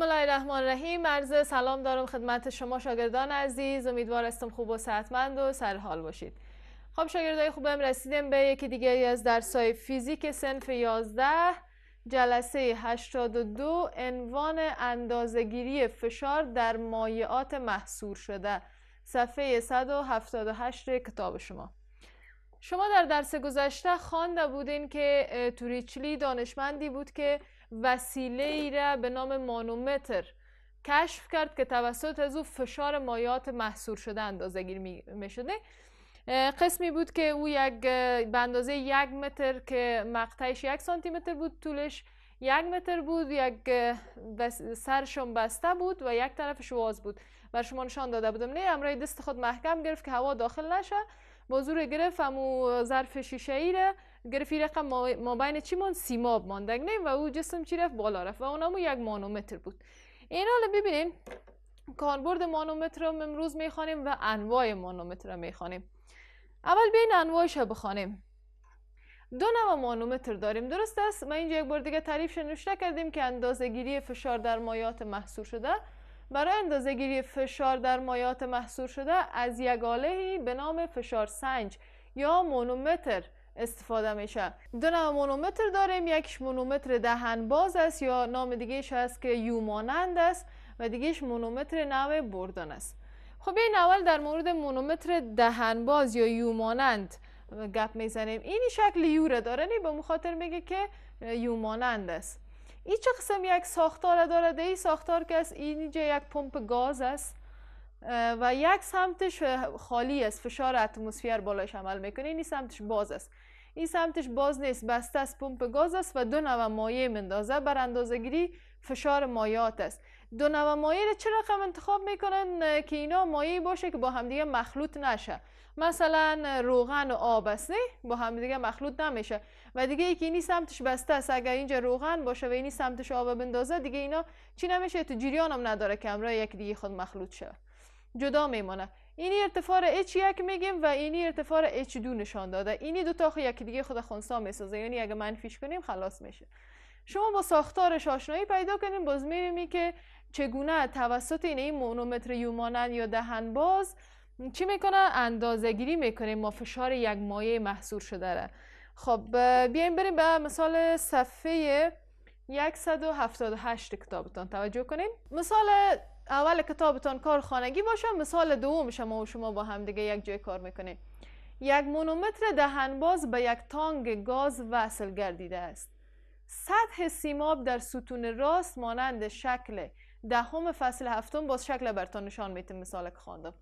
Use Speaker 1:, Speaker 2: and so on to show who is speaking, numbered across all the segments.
Speaker 1: بسم الله الرحمن الرحیم عرض سلام دارم خدمت شما شاگردان عزیز امیدوار هستم خوب و صحتمند و سرحال باشید خب شاگردای خوبم رسیدیم به یکی دیگری از درسای فیزیک سنف 11 جلسه 82 عنوان اندازگیری فشار در مایعات محصور شده صفحه 178 کتاب شما شما در درس گذشته خوانده بودین که توریچلی دانشمندی بود که وسیله ای را به نام مانومتر کشف کرد که توسط از او فشار مایات محصور شده اندازه گیر می شده قسمی بود که او یک به اندازه یک متر که مقطعش یک سانتی متر بود طولش یک متر بود یک سرشون بسته بود و یک طرفش واز بود بر شما نشان داده بودم نه امرای دست خود محکم گرفت که هوا داخل نشه با زور گرفت امو ظرف شیشه ای را گرفی رقم ما بین چی ماند سیماب نیم و او جسم چی رفت بالا رفت و اونمو یک مانومتر بود این حالا ببینیم کاربرد مانومتر رو امروز میخوانیم و انواع مانومتر رو میخوانیم اول بین انواعش رو بخوانیم دو نوع مانومتر داریم درست است ما اینجا یک بار دیگه تعریفش نوشته کردیم که اندازه گیری فشار در مایات محصور شده برای اندازه گیری فشار در مایات محصور شده از یک آلهی به نام فشار سنج یا مانومتر استفاده میشه دو نوع مونومتر داریم یکیش مونومتر دهن باز است یا نام دیگهش هست که یومانند است و دیگهش مونومتر نوع بردن است خب این اول در مورد مونومتر دهن باز یا یومانند گپ میزنیم این شکل یوره داره نی به مخاطر میگه که یومانند است این چه قسم یک ساختار داره ای ساختار که از اینجا یک پمپ گاز است و یک سمتش خالی است فشار اتمسفر بالایش عمل میکنه این سمتش باز است این سمتش باز نیست بسته است پمپ گاز است و دو نوع مایع مندازه بر اندازه گیری فشار مایات است دو نوع مایع را چه رقم انتخاب میکنن که اینا مایع باشه که با همدیگه مخلوط نشه مثلا روغن و آب است نه با دیگه مخلوط نمیشه و دیگه یکی اینی سمتش بسته است اگر اینجا روغن باشه و اینی سمتش آب بندازه دیگه اینا چی نمیشه تو نداره که امرای یک دیگه خود مخلوط شه. جدا میمانه. اینی ارتفاع h 1 میگیم و اینی ارتفاع h2 نشان داده اینی دو تا یکی دیگه خود خونسا میسازه یعنی اگه منفیش کنیم خلاص میشه شما با ساختار آشنایی پیدا کنیم باز میبینیم که چگونه توسط این این مونومتر یومانن یا دهن باز چی میکنه اندازه گیری میکنیم ما فشار یک مایه محصور شده را خب بیایم بریم به مثال صفحه 178 کتابتان توجه کنیم مثال اول کتابتان کار خانگی باشه مثال دوم شما و شما با هم دیگه یک جای کار میکنه یک مونومتر دهنباز به یک تانگ گاز وصل گردیده است سطح سیماب در ستون راست مانند شکل دهم فصل هفتم باز شکل برتان نشان میتیم مثال که خواندم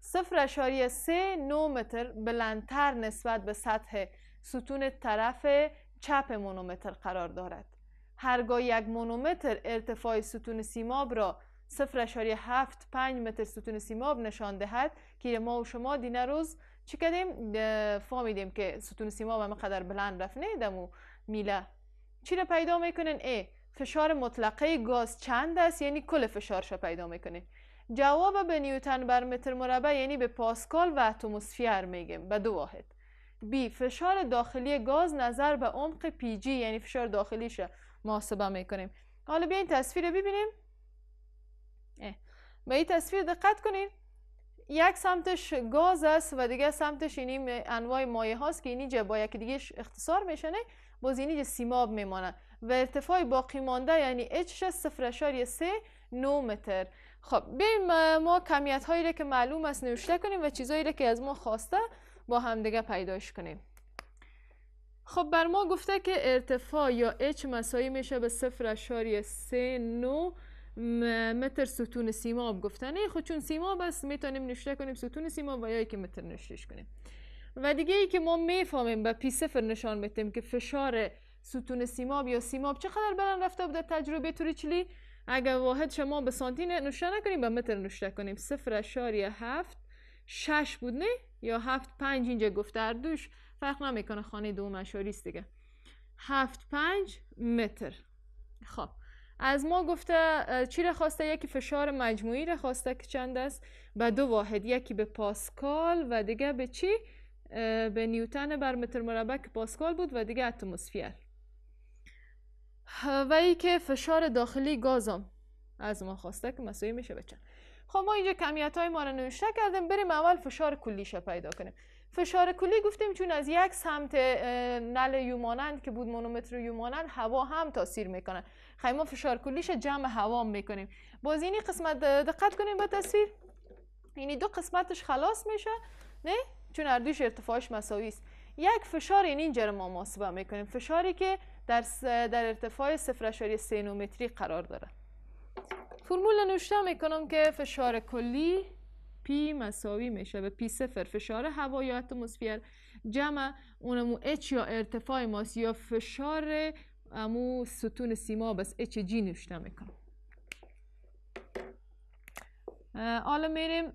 Speaker 1: صفر اشاری سه نو متر بلندتر نسبت به سطح ستون طرف چپ مونومتر قرار دارد هرگاه یک مونومتر ارتفاع ستون سیماب را 0.75 متر ستون سیماب نشان دهد که ما و شما دینه روز چی کردیم فهمیدیم که ستون سیماب همه قدر بلند رفت نیدم و میله چی را پیدا میکنین ای فشار مطلقه گاز چند است یعنی کل فشارش را پیدا میکنین جواب به نیوتن بر متر مربع یعنی به پاسکال و اتموسفیر میگیم به دو واحد بی فشار داخلی گاز نظر به عمق پی جی یعنی فشار داخلیش محاسبه میکنیم حالا بیاین تصویر ببینیم به این تصویر دقت کنین یک سمتش گاز است و دیگه سمتش اینی انواع مایه هاست که اینی با یک دیگه اختصار میشنه باز اینی سیماب میمانه و ارتفاع باقی مانده یعنی سفرشاری سه نو متر خب بیایم ما کمیت هایی که معلوم است نوشته کنیم و چیزهایی که از ما خواسته با همدیگه پیداش کنیم خب بر ما گفته که ارتفاع یا H مسایی میشه به 0.39 متر ستون سیماب گفتنه خود چون سیماب است میتونیم نشته کنیم ستون سیماب و یا که متر نشتهش کنیم و دیگه ای که ما میفهمیم به پی سفر نشان میتیم که فشار ستون سیماب یا سیماب چقدر بلن رفته بوده تجربه توریچلی اگر واحد شما به سانتی نشته نکنیم به متر نشته کنیم سفر یا هفت شش بود نه یا هفت پنج اینجا گفته دوش فرق نمیکنه خانه دوم اشاریست دیگه هفت پنج متر خب از ما گفته چی رو خواسته یکی فشار مجموعی رو خواسته که چند است به دو واحد یکی به پاسکال و دیگه به چی به نیوتن بر متر مربع که پاسکال بود و دیگه اتمسفیر و ای که فشار داخلی گازم از ما خواسته که میشه به خب ما اینجا کمیت های ما رو نوشته کردیم بریم اول فشار کلیش پیدا کنیم فشار کلی گفتیم چون از یک سمت نل یومانند که بود مانومتر یومانند هوا هم تاثیر میکنه خیلی ما فشار کلیش جمع هوا میکنیم باز اینی قسمت دقت کنیم به تصویر یعنی دو قسمتش خلاص میشه نه چون اردوش ارتفاعش مساوی است یک فشار این یعنی اینجا ما محاسبه میکنیم فشاری که در در ارتفاع 0.3 سینومتری قرار داره فرمول نوشته میکنم که فشار کلی پی مساوی میشه به پی سفر فشار هوا یا اتمسفر جمع اونمو اچ یا ارتفاع ماست یا فشار امو ستون سیما بس اچ جی نوشته میکنم حالا میریم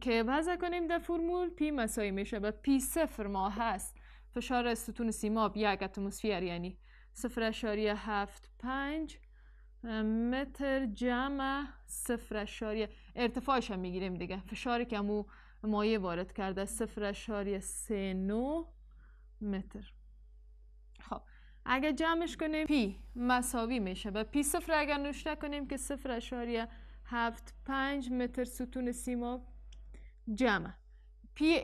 Speaker 1: که وضع کنیم در فرمول پی مساوی میشه به پی صفر ما هست فشار ستون سیما یک اتمسفر یعنی هفت پنج متر جمع صفر اشاریه ارتفاعش هم میگیریم دیگه فشاری که همو مایه وارد کرده صفر اشاریه سه نو متر خب اگه جمعش کنیم پی مساوی میشه و پی صفر اگر نوشته کنیم که صفر اشاریه هفت پنج متر ستون سیما جمع پی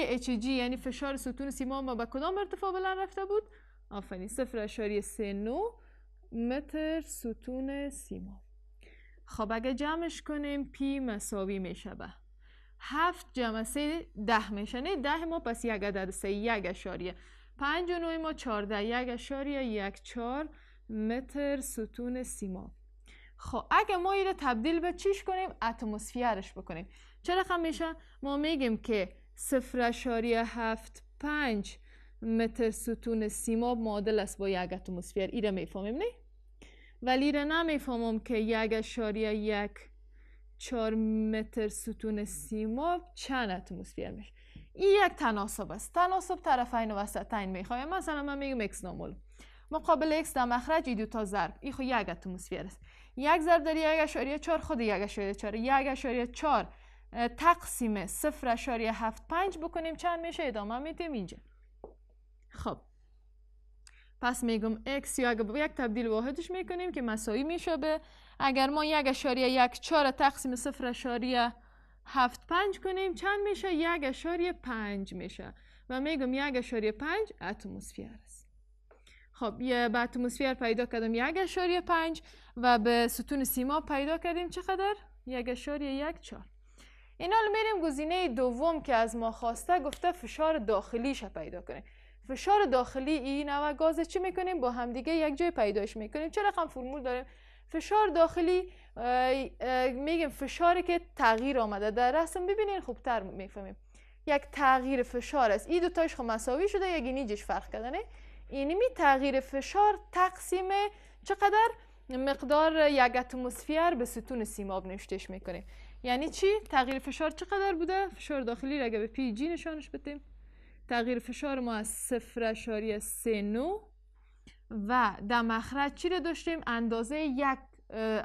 Speaker 1: اچ جی یعنی فشار ستون سیما ما به کدام ارتفاع بلند رفته بود آفرین صفر اشاریه سه نو متر ستون سیما خب اگه جمعش کنیم پی مساوی میشه به هفت جمع سه ده میشه نه ده ما پس یک عدد سه یک اشاریه پنج و نوی ما چارده یک اشاریه یک چار متر ستون سیما خب اگه ما این تبدیل به چیش کنیم اتمسفیرش بکنیم چرا خب میشه ما میگیم که صفر اشاریه هفت پنج متر ستون سیما معادل است با یک اتمسفیر ایره میفهمیم نه ولی نمیفهمم که یک اشاریه یک چهار متر ستون سیما چند اتموسفیر میشه این یک تناسب است تناسب این و این میخوایم مثلا من میگم اکس نامول مقابل اکس در مخرج دو تا ضرب این خو یک اتموسفیر است یک ضرب در یک اشاریه چار خود یک اشاریه چار یک اشاری چار تقسیم صفر اشاری هفت پنج بکنیم چند میشه ادامه میتیم اینجا خب پس میگم x یا یک تبدیل واحدش میکنیم که مساوی میشه به اگر ما یک اشاریه یک چار تقسیم صفر اشاریه هفت پنج کنیم چند میشه یک اشاریه پنج میشه و میگم یک اشاریه پنج اتموسفیر است خب یه به اتموسفیر پیدا کردم یک اشاریه پنج و به ستون سیما پیدا کردیم چقدر؟ یک اشاریه یک چار اینال میریم گزینه دوم که از ما خواسته گفته فشار داخلیش پیدا کنیم فشار داخلی این نوع گاز چی میکنیم با همدیگه یک جای پیداش میکنیم چه رقم فرمول داریم فشار داخلی میگیم فشاری که تغییر آمده در رسم ببینین خوبتر میفهمیم یک تغییر فشار است این تاش خب مساوی شده یک نیجش فرق کردنه این می تغییر فشار تقسیم چقدر مقدار یک اتمسفیر به ستون سیماب نوشتش میکنیم یعنی چی تغییر فشار چقدر بوده فشار داخلی را اگه به پی جی نشانش بدیم تغییر فشار ما از صفر اشاری سه نو و در مخرج چی رو داشتیم اندازه یک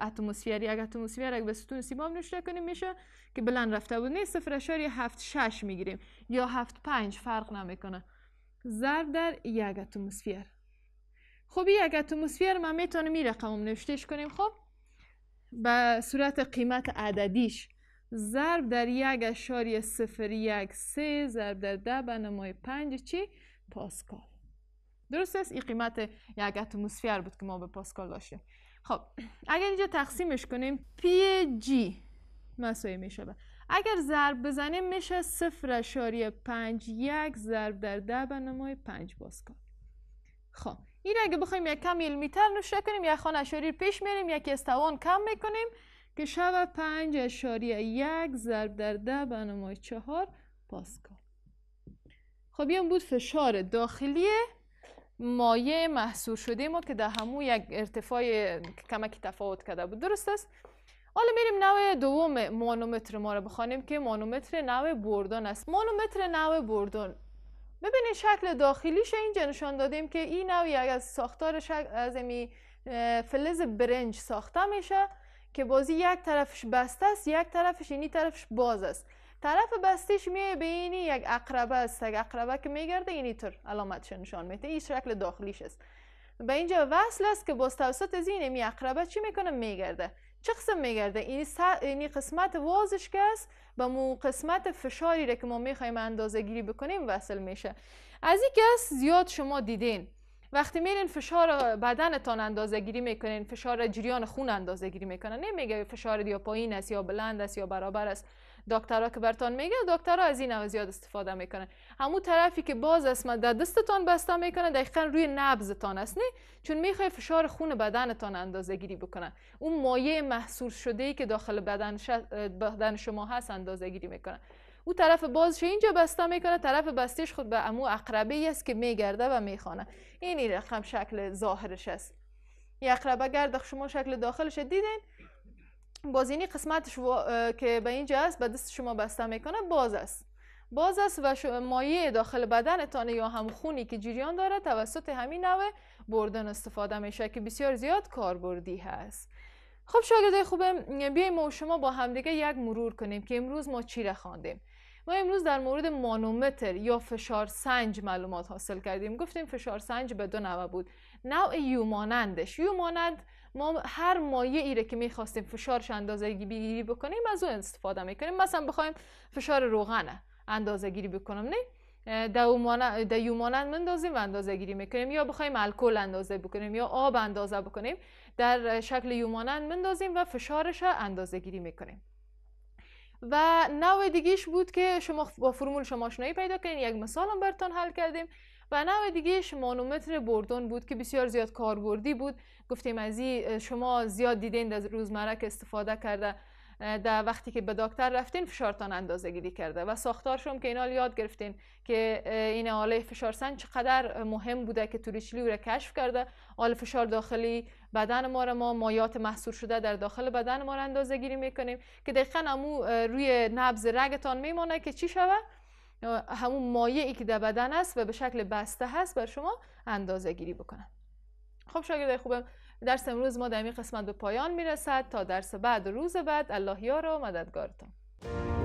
Speaker 1: اتمسفری یک اتموسفیر اگه به ستون سیمام نشته کنیم میشه که بلند رفته بود نه صفر اشاری هفت شش میگیریم یا هفت پنج فرق نمیکنه ضرب در یک اتموسفیر خب یک اتموسفیر ما میتونم این رقم نوشتهش کنیم خب به صورت قیمت عددیش ضرب در یک اشاری سفر یک سه ضرب در ده به نمای پنج چی؟ پاسکال درست است؟ این قیمت یک اتموسفیر بود که ما به پاسکال داشتیم خب اگر اینجا تقسیمش کنیم پی جی مساوی میشه اگر ضرب بزنیم میشه صفر اشاری پنج یک ضرب در ده به نمای پنج پاسکال خب این اگه بخوایم یک کم علمی تر نشه کنیم یک خان اشاری پیش میریم یک استوان کم میکنیم که شب پنج اشاری یک ضرب در ده بنمای چهار پاسکال خب این بود فشار داخلی مایه محصور شده ما که در همون یک ارتفاع کمکی تفاوت کرده بود درست است حالا میریم نوع دوم مانومتر ما رو بخوانیم که مانومتر نوع بردان است مانومتر نوع بردان ببینید شکل داخلیش اینجا نشان دادیم که این نوع یک از ساختار از فلز برنج ساخته میشه که بازی یک طرفش بسته است یک طرفش اینی طرفش باز است طرف بستش می به یک اقربه است یک اقربه که میگرده اینی طور علامتش نشان میده این شکل داخلیش است به اینجا وصل است که باز توسط از این می اقربه چی میکنه میگرده چه قسم میگرده این, اینی یعنی قسمت وازش که است به مو قسمت فشاری را که ما میخوایم اندازه گیری بکنیم وصل میشه از این زیاد شما دیدین وقتی میرین فشار بدنتان اندازه گیری میکنین فشار جریان خون اندازه گیری میکنن نمیگه فشار یا پایین است یا بلند است یا برابر است دکترها که برتان میگه دکترها از این زیاد استفاده میکنن همون طرفی که باز است در دستتان بسته میکنه دقیقا روی نبزتان است نه چون میخوای فشار خون بدنتان اندازه گیری بکنن اون مایع محصور شده ای که داخل بدن, بدن شما هست اندازه گیری میکنن او طرف بازش اینجا بسته میکنه طرف بستش خود به امو اقربه است که میگرده و میخوانه این این رقم شکل ظاهرش است این اقربه گرده شما شکل داخلش دیدین باز اینی قسمتش که به اینجا است به دست شما بسته میکنه باز است باز است و مایه داخل بدنتان یا هم خونی که جریان داره توسط همین نوع بردن استفاده میشه که بسیار زیاد کاربردی هست خب شاگردای خوبه بیایم ما و شما با همدیگه یک مرور کنیم که امروز ما چی خواندیم ما امروز در مورد مانومتر یا فشار سنج معلومات حاصل کردیم گفتیم فشار سنج به دو نوع بود نوع یومانندش یومانند ما هر مایه ایره که میخواستیم فشارش اندازه گیری بکنیم از اون استفاده میکنیم مثلا بخوایم فشار روغنه اندازه گیری بکنم نه یومانند مندازیم و اندازه گیری میکنیم یا بخوایم الکل اندازه بکنیم یا آب اندازه بکنیم در شکل یومانند مندازیم و فشارش اندازه گیری میکنیم و نوع دیگیش بود که شما با فرمول شما آشنایی پیدا کنین یک مثال هم برتان حل کردیم و نوع دیگهش مانومتر بردون بود که بسیار زیاد کاربردی بود گفتیم از شما زیاد دیدین در روزمره که استفاده کرده در وقتی که به دکتر رفتین فشارتان اندازه گیری کرده و ساختار هم که اینال یاد گرفتین که این آله سنج چقدر مهم بوده که توریچلی رو کشف کرده آله فشار داخلی بدن ما را ما مایات محصور شده در داخل بدن ما رو اندازه گیری میکنیم که دقیقا همون روی نبز رگتان میمانه که چی شوه همون مایه ای که در بدن است و به شکل بسته هست بر شما اندازه گیری بکنن خب شاگرده خوبم درس امروز ما در این قسمت به پایان میرسد تا درس بعد و روز بعد الله یار و مددگارتان